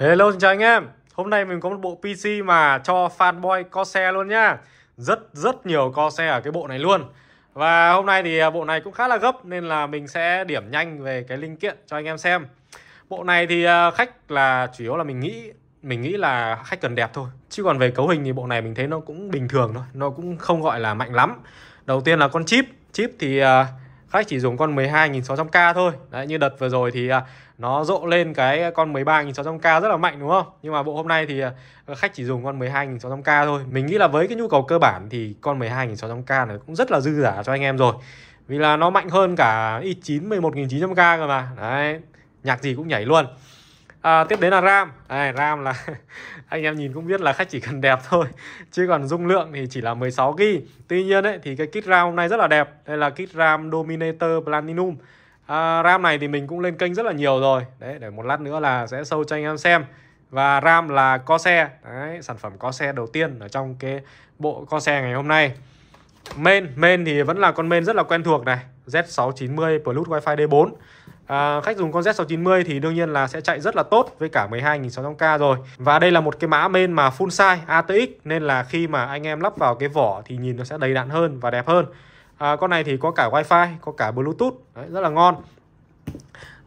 Hello xin chào anh em Hôm nay mình có một bộ PC mà cho fanboy co xe luôn nhá Rất rất nhiều co xe ở cái bộ này luôn Và hôm nay thì à, bộ này cũng khá là gấp Nên là mình sẽ điểm nhanh về cái linh kiện cho anh em xem Bộ này thì à, khách là chủ yếu là mình nghĩ Mình nghĩ là khách cần đẹp thôi Chứ còn về cấu hình thì bộ này mình thấy nó cũng bình thường thôi Nó cũng không gọi là mạnh lắm Đầu tiên là con chip Chip thì à, khách chỉ dùng con 12.600k thôi Đấy như đợt vừa rồi thì nó rộ lên cái con 13.600k rất là mạnh đúng không nhưng mà bộ hôm nay thì ờ, khách chỉ dùng con 12.600k thôi mình nghĩ là với cái nhu cầu cơ bản thì con 12.600k này cũng rất là dư giả cho anh em rồi vì là nó mạnh hơn cả i9 11.900k cơ mà đấy nhạc gì cũng nhảy luôn à, tiếp đến là ram đây, ram là anh em nhìn cũng biết là khách chỉ cần đẹp thôi chứ còn dung lượng thì chỉ là 16 g tuy nhiên đấy thì cái kit ram hôm nay rất là đẹp đây là kit ram dominator platinum à, RAM này thì mình cũng lên kênh rất là nhiều rồi đấy để một lát nữa là sẽ sâu cho anh em xem và RAM là co xe đấy, sản phẩm co xe đầu tiên ở trong cái bộ co xe ngày hôm nay main main thì vẫn là con main rất là quen thuộc này Z690 Plus Wi-Fi D4 à, khách dùng con Z690 thì đương nhiên là sẽ chạy rất là tốt với cả 12.600k rồi và đây là một cái mã main mà full size ATX nên là khi mà anh em lắp vào cái vỏ thì nhìn nó sẽ đầy đặn hơn và đẹp hơn à, con này thì có cả wifi có cả bluetooth Đấy, rất là ngon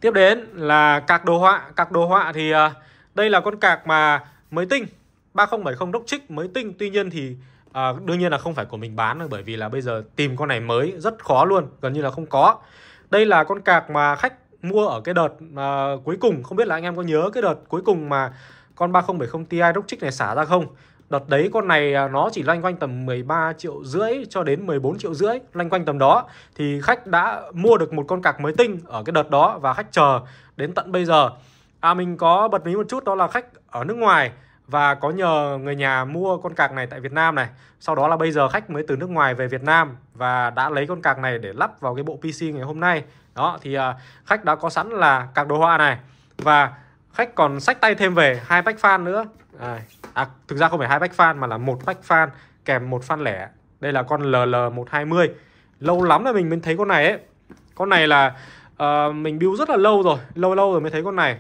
tiếp đến là cạc đồ họa cạc đồ họa thì à, đây là con cạc mà mới tinh 3070 đốc trích mới tinh tuy nhiên thì à, đương nhiên là không phải của mình bán rồi bởi vì là bây giờ tìm con này mới rất khó luôn gần như là không có đây là con cạc mà khách mua ở cái đợt à, cuối cùng không biết là anh em có nhớ cái đợt cuối cùng mà con 3070 Ti đốc trích này xả ra không Đợt đấy con này à, nó chỉ loanh quanh tầm 13 triệu rưỡi cho đến 14 triệu rưỡi Loanh quanh tầm đó Thì khách đã mua được một con cạc mới tinh ở cái đợt đó Và khách chờ đến tận bây giờ À mình có bật mí một chút đó là khách ở nước ngoài và có nhờ người nhà mua con cạc này tại Việt Nam này sau đó là bây giờ khách mới từ nước ngoài về Việt Nam và đã lấy con cạc này để lắp vào cái bộ PC ngày hôm nay đó thì à, khách đã có sẵn là cạc đồ họa này và khách còn sách tay thêm về hai bách fan nữa đây. À, thực ra không phải hai bách fan mà là một bách fan kèm một fan lẻ. Đây là con LL120. Lâu lắm rồi mình mới thấy con này ấy. Con này là uh, mình build rất là lâu rồi, lâu lâu rồi mới thấy con này.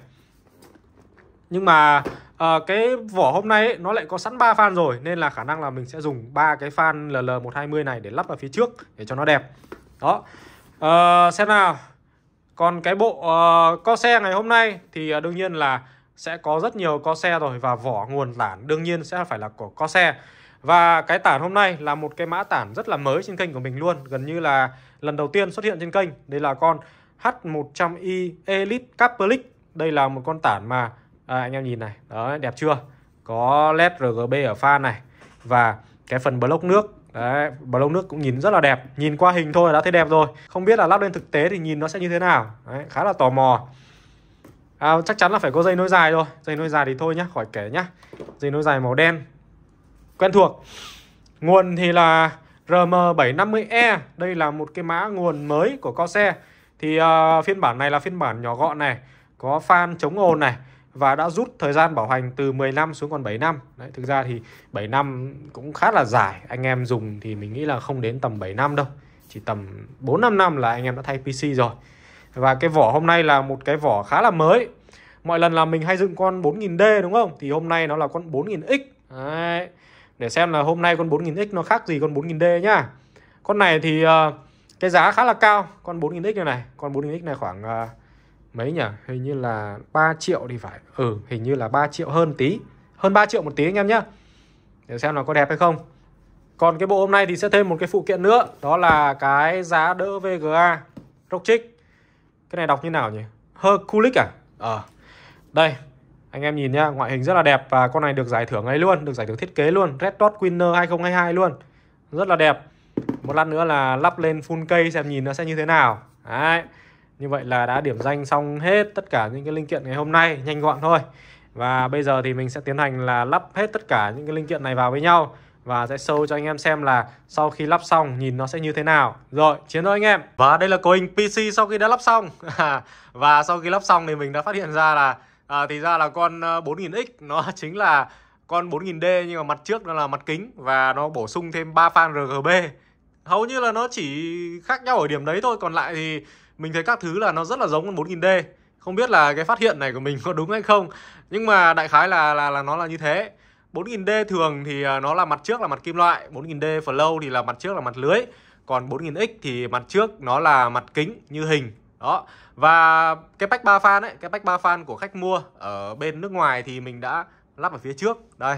Nhưng mà uh, cái vỏ hôm nay ấy, nó lại có sẵn 3 fan rồi nên là khả năng là mình sẽ dùng ba cái fan LL120 này để lắp vào phía trước để cho nó đẹp. Đó. Uh, xem nào. Còn cái bộ uh, co xe ngày hôm nay thì uh, đương nhiên là sẽ có rất nhiều co xe rồi và vỏ nguồn tản đương nhiên sẽ phải là của co xe và cái tản hôm nay là một cái mã tản rất là mới trên kênh của mình luôn gần như là lần đầu tiên xuất hiện trên kênh đây là con H100i Elite Caprilic đây là một con tản mà à, anh em nhìn này đó đẹp chưa có led RGB ở pha này và cái phần block nước Đấy, lông nước cũng nhìn rất là đẹp Nhìn qua hình thôi đã thấy đẹp rồi Không biết là lắp lên thực tế thì nhìn nó sẽ như thế nào Đấy, Khá là tò mò à, chắc chắn là phải có dây nối dài rồi dây nối dài thì thôi nhá khỏi kể nhá dây nối dài màu đen quen thuộc nguồn thì là RM750E đây là một cái mã nguồn mới của co xe thì uh, phiên bản này là phiên bản nhỏ gọn này có fan chống ồn này và đã rút thời gian bảo hành từ 10 năm xuống còn 7 năm. Đấy, thực ra thì 7 năm cũng khá là dài. Anh em dùng thì mình nghĩ là không đến tầm 7 năm đâu. Chỉ tầm 4 5 năm là anh em đã thay PC rồi. Và cái vỏ hôm nay là một cái vỏ khá là mới Mọi lần là mình hay dựng con 4000D đúng không? Thì hôm nay nó là con 4000X Đấy. Để xem là hôm nay con 4000X nó khác gì con 4000D nhá Con này thì ờ, cái giá khá là cao Con 4000X này này Con 4000X này khoảng ờ, mấy nhỉ? Hình như là 3 triệu thì phải Ừ hình như là 3 triệu hơn tí Hơn 3 triệu một tí anh em nhá Để xem là có đẹp hay không còn cái bộ hôm nay thì sẽ thêm một cái phụ kiện nữa Đó là cái giá đỡ VGA rockchick cái này đọc như nào nhỉ Herculic à ờ à. đây anh em nhìn nhá ngoại hình rất là đẹp và con này được giải thưởng ấy luôn được giải thưởng thiết kế luôn Red Dot Winner 2022 luôn rất là đẹp một lát nữa là lắp lên full cây xem nhìn nó sẽ như thế nào đấy như vậy là đã điểm danh xong hết tất cả những cái linh kiện ngày hôm nay nhanh gọn thôi và bây giờ thì mình sẽ tiến hành là lắp hết tất cả những cái linh kiện này vào với nhau và sẽ show cho anh em xem là sau khi lắp xong nhìn nó sẽ như thế nào. Rồi, chiến thôi anh em. Và đây là cấu hình PC sau khi đã lắp xong. và sau khi lắp xong thì mình đã phát hiện ra là à, thì ra là con 4000X ờ, nó chính là con 4000D nhưng mà mặt trước nó là mặt kính và nó bổ sung thêm 3 fan RGB. Hầu như là nó chỉ khác nhau ở điểm đấy thôi, còn lại thì mình thấy các thứ là nó rất là giống con 4000D. Không biết là cái phát hiện này của mình có đúng hay không, nhưng mà đại khái là là là nó là như thế. 4000D thường thì à, nó là mặt trước là mặt kim loại 4000D flow thì là mặt trước là mặt lưới còn 4000X thì mặt trước nó là mặt kính như hình đó và cái pack 3 fan ấy cái pack 3 fan của khách mua ở bên nước ngoài thì mình đã lắp ở phía trước đây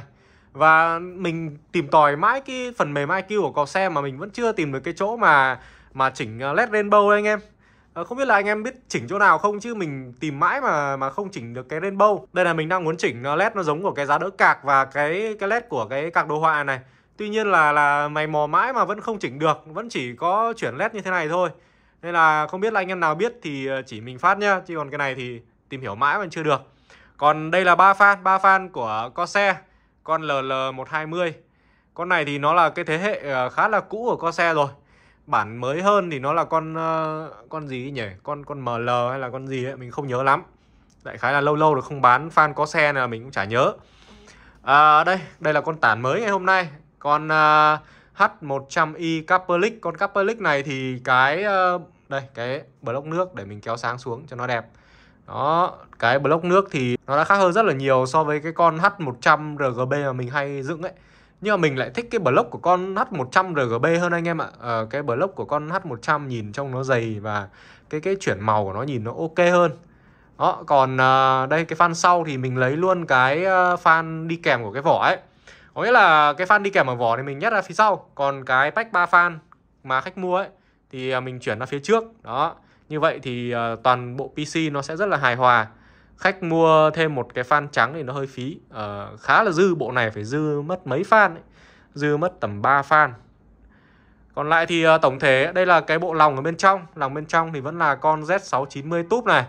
và mình tìm tòi mãi cái phần mềm IQ của cò xe mà mình vẫn chưa tìm được cái chỗ mà mà chỉnh à, led rainbow đây anh em Ờ, không biết là anh em biết chỉnh chỗ nào không chứ mình tìm mãi mà mà không chỉnh được cái rainbow đây là mình đang muốn chỉnh ờ, led nó giống của cái giá đỡ cạc và cái cái led của cái cạc đồ họa này tuy nhiên là là mày mò mãi mà vẫn không chỉnh được vẫn chỉ có chuyển led như thế này thôi nên là không biết là anh em nào biết thì ờ, chỉ mình phát nhá chứ còn cái này thì tìm hiểu mãi vẫn chưa được còn đây là ba fan ba fan của co xe con LL120 con này thì nó là cái thế hệ khá là cũ của co xe rồi bản mới hơn thì nó là con ờ, con gì nhỉ con con ml hay là con gì ấy mình không nhớ lắm đại khái là lâu lâu được không bán fan có xe này là mình cũng chả nhớ à, đây đây là con tản mới ngày hôm nay con uh, ờ, H100i Caperlic con Caperlic này thì cái uh, đây cái block nước để mình kéo sáng xuống cho nó đẹp đó cái block nước thì nó đã khác hơn rất là nhiều so với cái con H100 RGB mà mình hay dựng ấy nhưng mà mình lại thích cái block của con H100 RGB hơn anh em ạ à, cái block của con H100 nhìn trông nó dày và cái cái chuyển màu của nó nhìn nó ok hơn đó còn à, đây cái fan sau thì mình lấy luôn cái ờ, fan đi kèm của cái vỏ ấy có nghĩa là cái fan đi kèm ở vỏ thì mình nhét ra phía sau còn cái pack 3 fan mà khách mua ấy thì mình chuyển ra phía trước đó như vậy thì toàn bộ PC nó sẽ rất là hài hòa khách mua thêm một cái fan trắng thì nó hơi phí à, khá là dư bộ này phải dư mất mấy fan ấy. dư mất tầm 3 fan còn lại thì uh, tổng thể đây là cái bộ lòng ở bên trong lòng bên trong thì vẫn là con Z690 túp này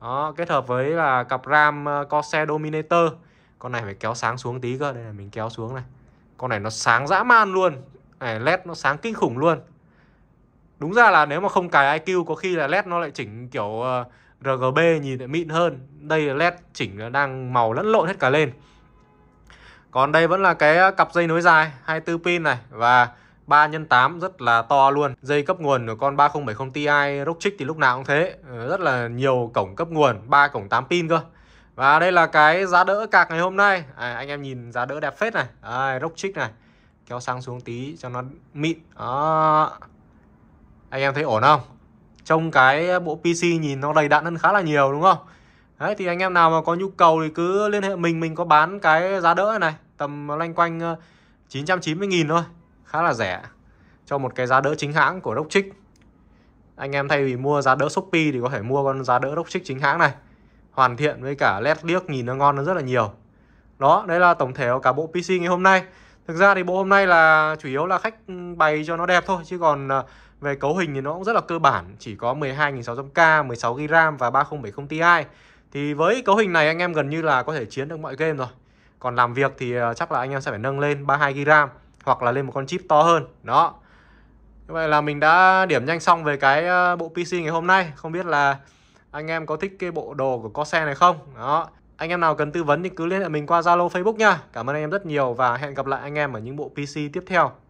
đó, kết hợp với là cặp ram uh, ờ, xe Dominator con này phải kéo sáng xuống tí cơ đây là mình kéo xuống này con này nó sáng dã man luôn này led nó sáng kinh khủng luôn đúng ra là nếu mà không cài IQ có khi là led nó lại chỉnh kiểu uh, RGB nhìn lại mịn hơn Đây là led chỉnh đang màu lẫn lộn hết cả lên Còn đây vẫn là cái cặp dây nối dài 24 pin này Và 3 x 8 rất là to luôn Dây cấp nguồn của con 3070 Ti Rockchick thì lúc nào cũng thế ờ, Rất là nhiều cổng cấp nguồn 3 cổng 8 pin cơ Và đây là cái giá đỡ cạc ngày hôm nay à, Anh em nhìn giá đỡ đẹp phết này à, Rockchick này Kéo sang xuống tí cho nó mịn Đó. Anh em thấy ổn không? trong cái bộ PC nhìn nó đầy đặn hơn khá là nhiều đúng không đấy thì anh em nào mà có nhu cầu thì cứ liên hệ mình mình có bán cái giá đỡ này tầm loanh quanh 990.000 ờ, thôi khá là rẻ cho một cái giá đỡ chính hãng của Rockchick anh em thay vì mua giá đỡ Shopee thì có thể mua con giá đỡ Rockchick chính hãng này hoàn thiện với cả led điếc nhìn nó ngon nó rất là nhiều đó đấy là tổng thể của cả bộ PC ngày hôm nay thực ra thì bộ hôm nay là chủ yếu là khách bày cho nó đẹp thôi chứ còn ờ, về cấu hình thì nó cũng rất là cơ bản, chỉ có 12 600 k 16GB RAM và 3070 Ti. Thì với cấu hình này anh em gần như là có thể chiến được mọi game rồi. Còn làm việc thì ờ, chắc là anh em sẽ phải nâng lên 32GB RAM hoặc là lên một con chip to hơn. Đó. Như vậy là mình đã điểm nhanh xong về cái ờ, bộ PC ngày hôm nay. Không biết là anh em có thích cái bộ đồ của Corsair này không? Đó. Anh em nào cần tư vấn thì cứ liên hệ mình qua Zalo Facebook nha. Cảm ơn anh em rất nhiều và hẹn gặp lại anh em ở những bộ PC tiếp theo.